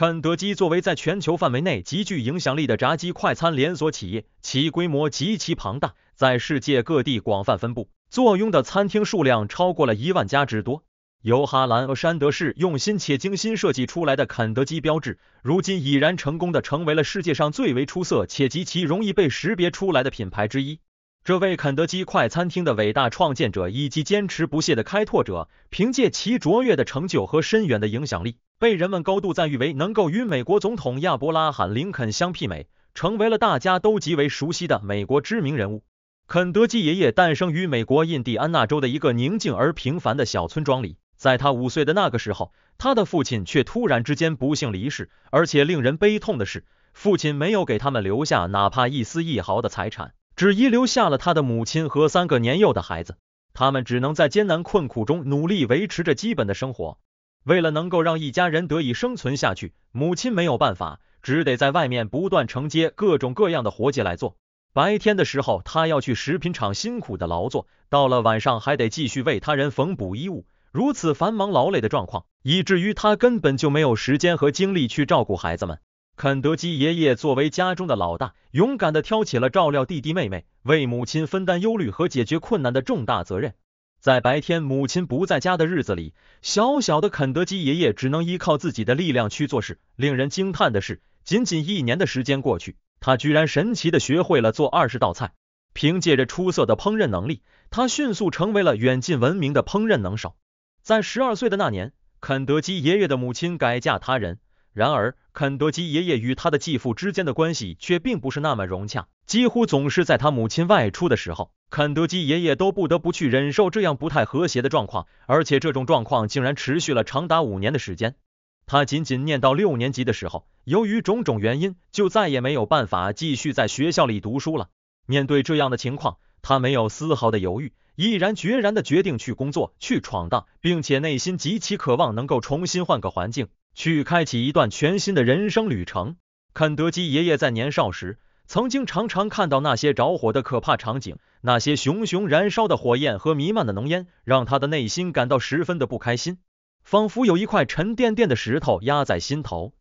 肯德基作为在全球范围内极具影响力的炸鸡快餐连锁企业，其规模极其庞大，在世界各地广泛分布，坐拥的餐厅数量超过了一万家之多。由哈兰和山德士用心且精心设计出来的肯德基标志，如今已然成功的成为了世界上最为出色且极其容易被识别出来的品牌之一。这位肯德基快餐厅的伟大创建者以及坚持不懈的开拓者，凭借其卓越的成就和深远的影响力，被人们高度赞誉为能够与美国总统亚伯拉罕·林肯相媲美，成为了大家都极为熟悉的美国知名人物。肯德基爷爷诞生于美国印第安纳州的一个宁静而平凡的小村庄里，在他五岁的那个时候，他的父亲却突然之间不幸离世，而且令人悲痛的是，父亲没有给他们留下哪怕一丝一毫的财产。只遗留下了他的母亲和三个年幼的孩子，他们只能在艰难困苦中努力维持着基本的生活。为了能够让一家人得以生存下去，母亲没有办法，只得在外面不断承接各种各样的活计来做。白天的时候，他要去食品厂辛苦的劳作，到了晚上还得继续为他人缝补衣物。如此繁忙劳累的状况，以至于他根本就没有时间和精力去照顾孩子们。肯德基爷爷作为家中的老大，勇敢的挑起了照料弟弟妹妹、为母亲分担忧虑和解决困难的重大责任。在白天母亲不在家的日子里，小小的肯德基爷爷只能依靠自己的力量去做事。令人惊叹的是，仅仅一年的时间过去，他居然神奇的学会了做二十道菜。凭借着出色的烹饪能力，他迅速成为了远近闻名的烹饪能手。在十二岁的那年，肯德基爷爷的母亲改嫁他人。然而，肯德基爷爷与他的继父之间的关系却并不是那么融洽，几乎总是在他母亲外出的时候，肯德基爷爷都不得不去忍受这样不太和谐的状况，而且这种状况竟然持续了长达五年的时间。他仅仅念到六年级的时候，由于种种原因，就再也没有办法继续在学校里读书了。面对这样的情况，他没有丝毫的犹豫，毅然决然的决定去工作、去闯荡，并且内心极其渴望能够重新换个环境。去开启一段全新的人生旅程。肯德基爷爷在年少时，曾经常常看到那些着火的可怕场景，那些熊熊燃烧的火焰和弥漫的浓烟，让他的内心感到十分的不开心，仿佛有一块沉甸甸的石头压在心头。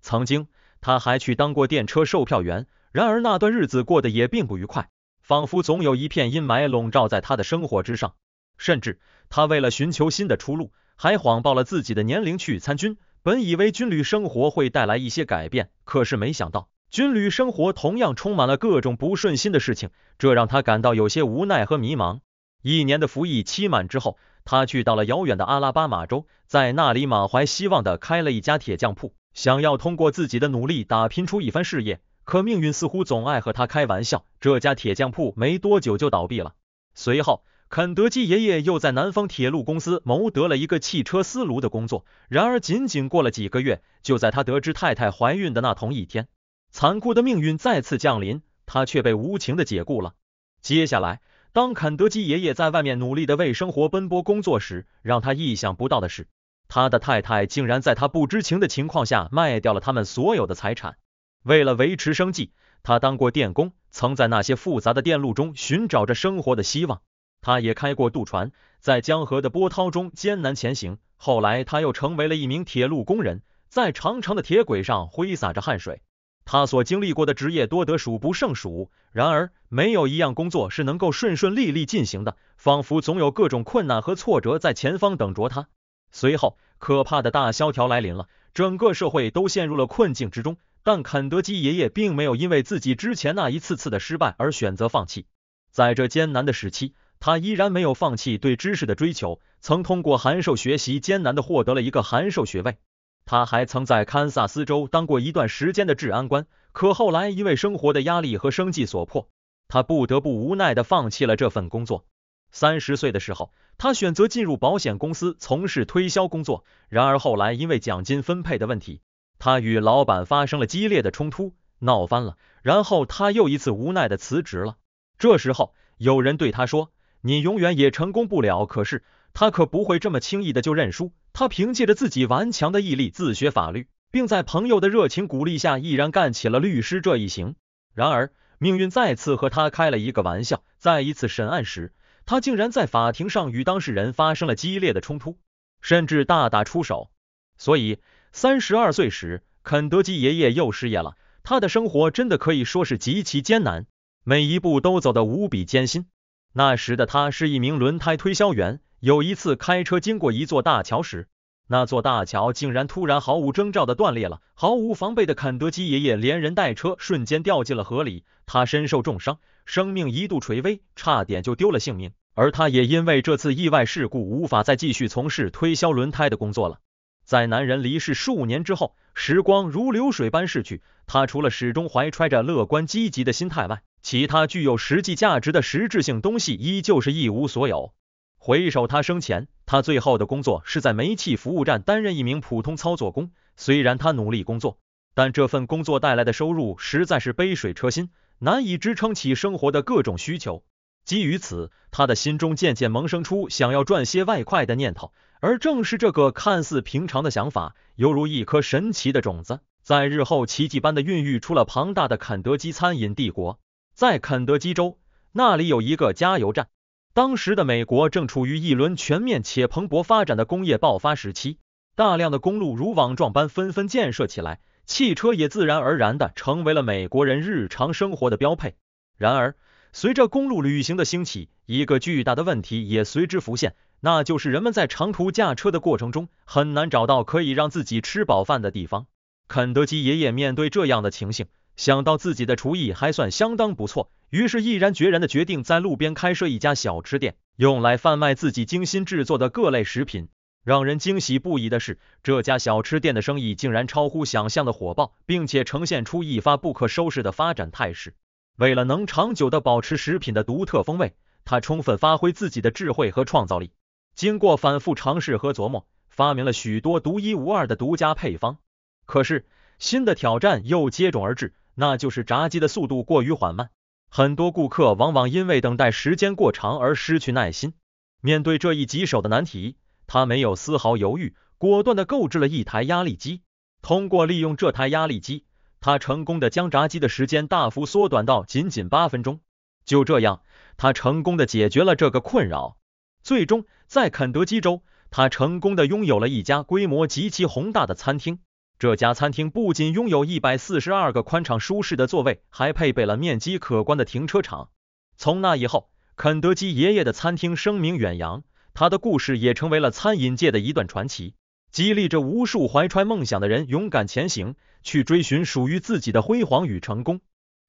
曾经，他还去当过电车售票员，然而那段日子过得也并不愉快，仿佛总有一片阴霾笼罩在他的生活之上。甚至，他为了寻求新的出路，还谎报了自己的年龄去参军。本以为军旅生活会带来一些改变，可是没想到，军旅生活同样充满了各种不顺心的事情，这让他感到有些无奈和迷茫。一年的服役期满之后，他去到了遥远的阿拉巴马州，在那里满怀希望的开了一家铁匠铺，想要通过自己的努力打拼出一番事业。可命运似乎总爱和他开玩笑，这家铁匠铺没多久就倒闭了。随后，肯德基爷爷又在南方铁路公司谋得了一个汽车司炉的工作。然而，仅仅过了几个月，就在他得知太太怀孕的那同一天，残酷的命运再次降临，他却被无情的解雇了。接下来，当肯德基爷爷在外面努力的为生活奔波工作时，让他意想不到的是，他的太太竟然在他不知情的情况下卖掉了他们所有的财产。为了维持生计，他当过电工，曾在那些复杂的电路中寻找着生活的希望。他也开过渡船，在江河的波涛中艰难前行。后来，他又成为了一名铁路工人，在长长的铁轨上挥洒着汗水。他所经历过的职业多得数不胜数，然而，没有一样工作是能够顺顺利利进行的，仿佛总有各种困难和挫折在前方等着他。随后，可怕的大萧条来临了，整个社会都陷入了困境之中。但肯德基爷爷并没有因为自己之前那一次次的失败而选择放弃，在这艰难的时期。他依然没有放弃对知识的追求，曾通过函授学习，艰难的获得了一个函授学位。他还曾在堪萨斯州当过一段时间的治安官，可后来因为生活的压力和生计所迫，他不得不无奈的放弃了这份工作。三十岁的时候，他选择进入保险公司从事推销工作。然而后来因为奖金分配的问题，他与老板发生了激烈的冲突，闹翻了。然后他又一次无奈的辞职了。这时候有人对他说。你永远也成功不了。可是他可不会这么轻易的就认输。他凭借着自己顽强的毅力自学法律，并在朋友的热情鼓励下，毅然干起了律师这一行。然而，命运再次和他开了一个玩笑。在一次审案时，他竟然在法庭上与当事人发生了激烈的冲突，甚至大打出手。所以，三十二岁时，肯德基爷爷又失业了。他的生活真的可以说是极其艰难，每一步都走得无比艰辛。那时的他是一名轮胎推销员。有一次开车经过一座大桥时，那座大桥竟然突然毫无征兆的断裂了。毫无防备的肯德基爷爷连人带车瞬间掉进了河里，他身受重伤，生命一度垂危，差点就丢了性命。而他也因为这次意外事故，无法再继续从事推销轮胎的工作了。在男人离世数年之后，时光如流水般逝去，他除了始终怀揣着乐观积极的心态外，其他具有实际价值的实质性东西依旧是一无所有。回首他生前，他最后的工作是在煤气服务站担任一名普通操作工。虽然他努力工作，但这份工作带来的收入实在是杯水车薪，难以支撑起生活的各种需求。基于此，他的心中渐渐萌生出想要赚些外快的念头。而正是这个看似平常的想法，犹如一颗神奇的种子，在日后奇迹般的孕育出了庞大的肯德基餐饮帝国。在肯德基州，那里有一个加油站。当时的美国正处于一轮全面且蓬勃发展的工业爆发时期，大量的公路如网状般纷纷建设起来，汽车也自然而然的成为了美国人日常生活的标配。然而，随着公路旅行的兴起，一个巨大的问题也随之浮现，那就是人们在长途驾车的过程中很难找到可以让自己吃饱饭的地方。肯德基爷爷面对这样的情形。想到自己的厨艺还算相当不错，于是毅然决然的决定在路边开设一家小吃店，用来贩卖自己精心制作的各类食品。让人惊喜不已的是，这家小吃店的生意竟然超乎想象的火爆，并且呈现出一发不可收拾的发展态势。为了能长久的保持食品的独特风味，他充分发挥自己的智慧和创造力，经过反复尝试和琢磨，发明了许多独一无二的独家配方。可是，新的挑战又接踵而至。那就是炸鸡的速度过于缓慢，很多顾客往往因为等待时间过长而失去耐心。面对这一棘手的难题，他没有丝毫犹豫，果断的购置了一台压力机。通过利用这台压力机，他成功的将炸鸡的时间大幅缩短到仅仅八分钟。就这样，他成功的解决了这个困扰，最终在肯德基州，他成功的拥有了一家规模极其宏大的餐厅。这家餐厅不仅拥有一百四十二个宽敞舒适的座位，还配备了面积可观的停车场。从那以后，肯德基爷爷的餐厅声名远扬，他的故事也成为了餐饮界的一段传奇，激励着无数怀揣梦想的人勇敢前行，去追寻属于自己的辉煌与成功。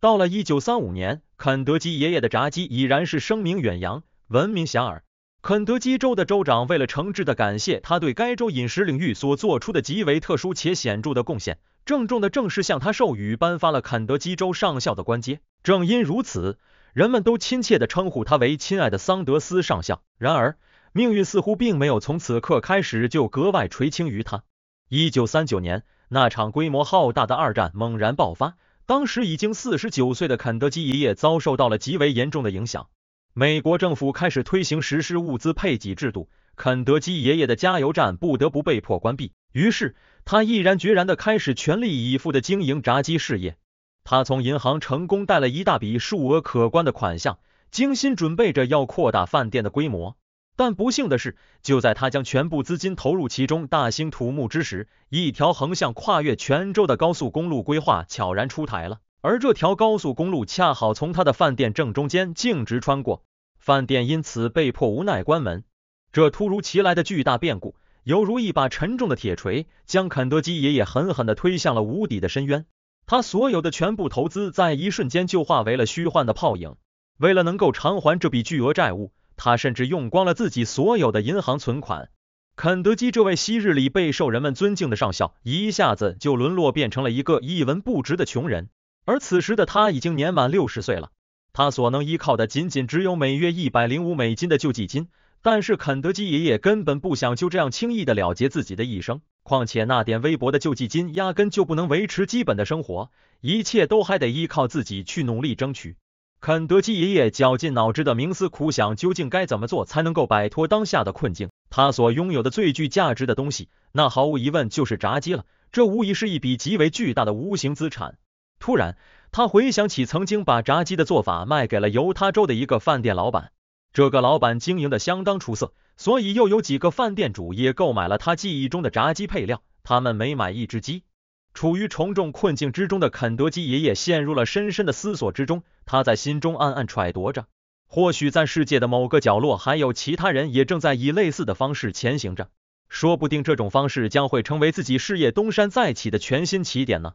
到了一九三五年，肯德基爷爷的炸鸡已然是声名远扬，闻名遐迩。肯德基州的州长为了诚挚的感谢他对该州饮食领域所做出的极为特殊且显著的贡献，郑重的正式向他授予颁发了肯德基州上校的官阶。正因如此，人们都亲切地称呼他为“亲爱的桑德斯上校”。然而，命运似乎并没有从此刻开始就格外垂青于他。一九三九年，那场规模浩大的二战猛然爆发，当时已经四十九岁的肯德基爷爷遭受到了极为严重的影响。美国政府开始推行实施物资配给制度，肯德基爷爷的加油站不得不被迫关闭。于是，他毅然决然地开始全力以赴地经营炸鸡事业。他从银行成功贷了一大笔数额可观的款项，精心准备着要扩大饭店的规模。但不幸的是，就在他将全部资金投入其中大兴土木之时，一条横向跨越全州的高速公路规划悄然出台了。而这条高速公路恰好从他的饭店正中间径直穿过，饭店因此被迫无奈关门。这突如其来的巨大变故，犹如一把沉重的铁锤，将肯德基爷爷狠狠地推向了无底的深渊。他所有的全部投资在一瞬间就化为了虚幻的泡影。为了能够偿还这笔巨额债务，他甚至用光了自己所有的银行存款。肯德基这位昔日里备受人们尊敬的上校，一下子就沦落变成了一个一文不值的穷人。而此时的他已经年满六十岁了，他所能依靠的仅仅只有每月一百零五美金的救济金。但是肯德基爷爷根本不想就这样轻易的了结自己的一生，况且那点微薄的救济金压根就不能维持基本的生活，一切都还得依靠自己去努力争取。肯德基爷爷绞尽脑汁的冥思苦想，究竟该怎么做才能够摆脱当下的困境？他所拥有的最具价值的东西，那毫无疑问就是炸鸡了，这无疑是一笔极为巨大的无形资产。突然，他回想起曾经把炸鸡的做法卖给了犹他州的一个饭店老板，这个老板经营的相当出色，所以又有几个饭店主也购买了他记忆中的炸鸡配料。他们每买一只鸡，处于重重困境之中的肯德基爷爷陷入了深深的思索之中。他在心中暗暗揣度着，或许在世界的某个角落，还有其他人也正在以类似的方式前行着，说不定这种方式将会成为自己事业东山再起的全新起点呢。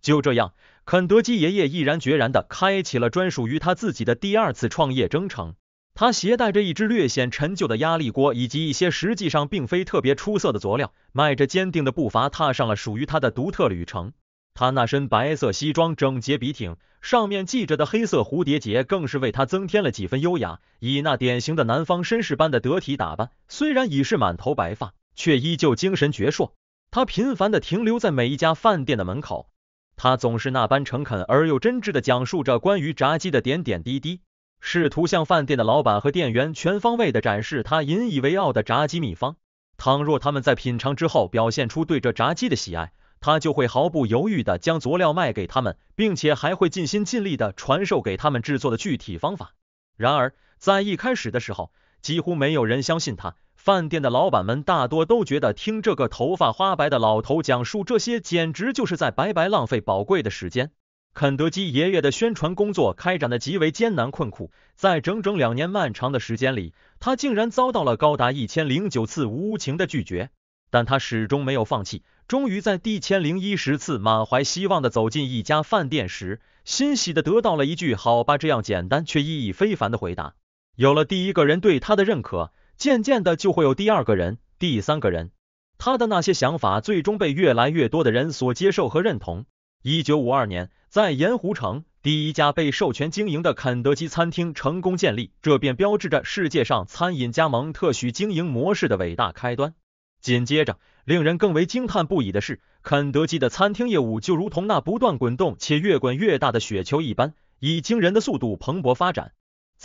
就这样。肯德基爷爷毅然决然地开启了专属于他自己的第二次创业征程。他携带着一只略显陈旧的压力锅，以及一些实际上并非特别出色的佐料，迈着坚定的步伐踏上了属于他的独特旅程。他那身白色西装整洁笔挺，上面系着的黑色蝴蝶结更是为他增添了几分优雅。以那典型的南方绅士般的得体打扮，虽然已是满头白发，却依旧精神矍铄。他频繁的停留在每一家饭店的门口。他总是那般诚恳而又真挚地讲述着关于炸鸡的点点滴滴，试图向饭店的老板和店员全方位地展示他引以为傲的炸鸡秘方。倘若他们在品尝之后表现出对这炸鸡的喜爱，他就会毫不犹豫地将佐料卖给他们，并且还会尽心尽力地传授给他们制作的具体方法。然而，在一开始的时候，几乎没有人相信他。饭店的老板们大多都觉得听这个头发花白的老头讲述这些，简直就是在白白浪费宝贵的时间。肯德基爷爷的宣传工作开展的极为艰难困苦，在整整两年漫长的时间里，他竟然遭到了高达一千零九次无情的拒绝，但他始终没有放弃。终于在第千零一十次满怀希望的走进一家饭店时，欣喜的得到了一句“好吧”，这样简单却意义非凡的回答。有了第一个人对他的认可。渐渐的，就会有第二个人、第三个人，他的那些想法最终被越来越多的人所接受和认同。一九五二年，在盐湖城，第一家被授权经营的肯德基餐厅成功建立，这便标志着世界上餐饮加盟特许经营模式的伟大开端。紧接着，令人更为惊叹不已的是，肯德基的餐厅业务就如同那不断滚动且越滚越大的雪球一般，以惊人的速度蓬勃发展。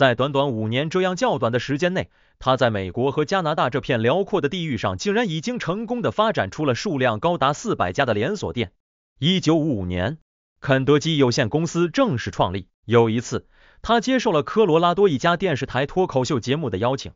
在短短五年，这样较短的时间内，他在美国和加拿大这片辽阔的地域上，竟然已经成功的发展出了数量高达四百家的连锁店。一九五五年，肯德基有限公司正式创立。有一次，他接受了科罗拉多一家电视台脱口秀节目的邀请。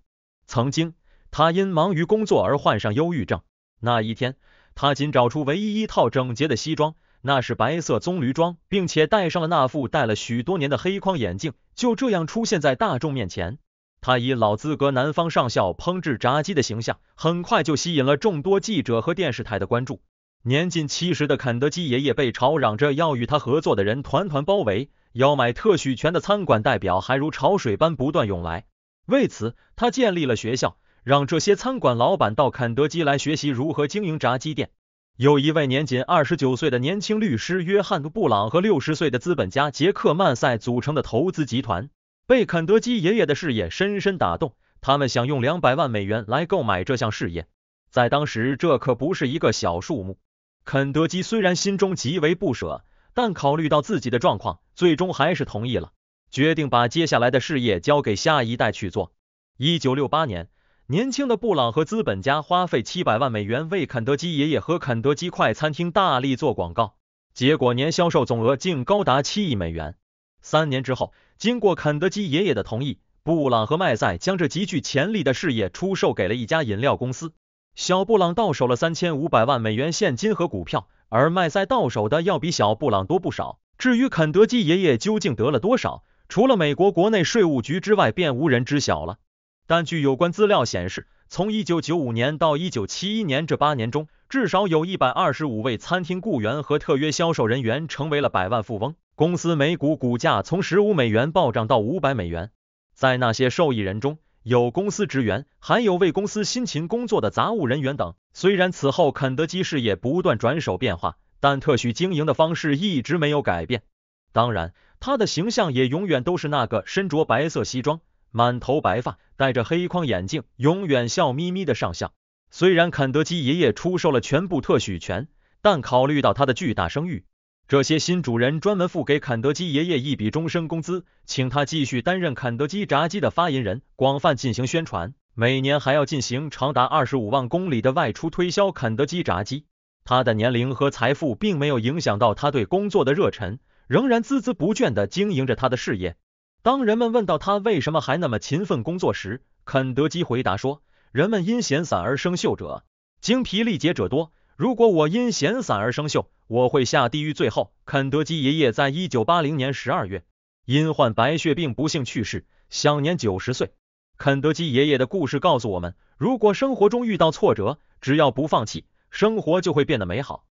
曾经，他因忙于工作而患上忧郁症。那一天，他仅找出唯一一套整洁的西装。那是白色棕榈装，并且戴上了那副戴了许多年的黑框眼镜，就这样出现在大众面前。他以老资格南方上校烹制炸鸡的形象，很快就吸引了众多记者和电视台的关注。年近七十的肯德基爷爷被吵嚷着要与他合作的人团团包围，要买特许权的餐馆代表还如潮水般不断涌来。为此，他建立了学校，让这些餐馆老板到肯德基来学习如何经营炸鸡店。有一位年仅二十九岁的年轻律师约翰·布朗和六十岁的资本家杰克·曼塞组成的投资集团，被肯德基爷爷的事业深深打动。他们想用两百万美元来购买这项事业，在当时这可不是一个小数目。肯德基虽然心中极为不舍，但考虑到自己的状况，最终还是同意了，决定把接下来的事业交给下一代去做。一九六八年。年轻的布朗和资本家花费七百万美元为肯德基爷爷和肯德基快餐厅大力做广告，结果年销售总额竟高达七亿美元。三年之后，经过肯德基爷爷的同意，布朗和麦塞将这极具潜力的事业出售给了一家饮料公司。小布朗到手了三千五百万美元现金和股票，而麦塞到手的要比小布朗多不少。至于肯德基爷爷究竟得了多少，除了美国国内税务局之外，便无人知晓了。但据有关资料显示，从1995年到1971年这八年中，至少有125位餐厅雇员和特约销售人员成为了百万富翁。公司每股股价从15美元暴涨到500美元。在那些受益人中，有公司职员，还有为公司辛勤工作的杂务人员等。虽然此后肯德基事业不断转手变化，但特许经营的方式一直没有改变。当然，他的形象也永远都是那个身着白色西装。满头白发，戴着黑框眼镜，永远笑眯眯的上相。虽然肯德基爷爷出售了全部特许权，但考虑到他的巨大声誉，这些新主人专门付给肯德基爷爷一笔终身工资，请他继续担任肯德基炸鸡的发言人，广泛进行宣传。每年还要进行长达二十五万公里的外出推销肯德基炸鸡。他的年龄和财富并没有影响到他对工作的热忱，仍然孜孜不倦的经营着他的事业。当人们问到他为什么还那么勤奋工作时，肯德基回答说：“人们因闲散而生锈者，精疲力竭者多。如果我因闲散而生锈，我会下地狱。”最后，肯德基爷爷在一九八零年十二月因患白血病不幸去世，享年九十岁。肯德基爷爷的故事告诉我们，如果生活中遇到挫折，只要不放弃，生活就会变得美好。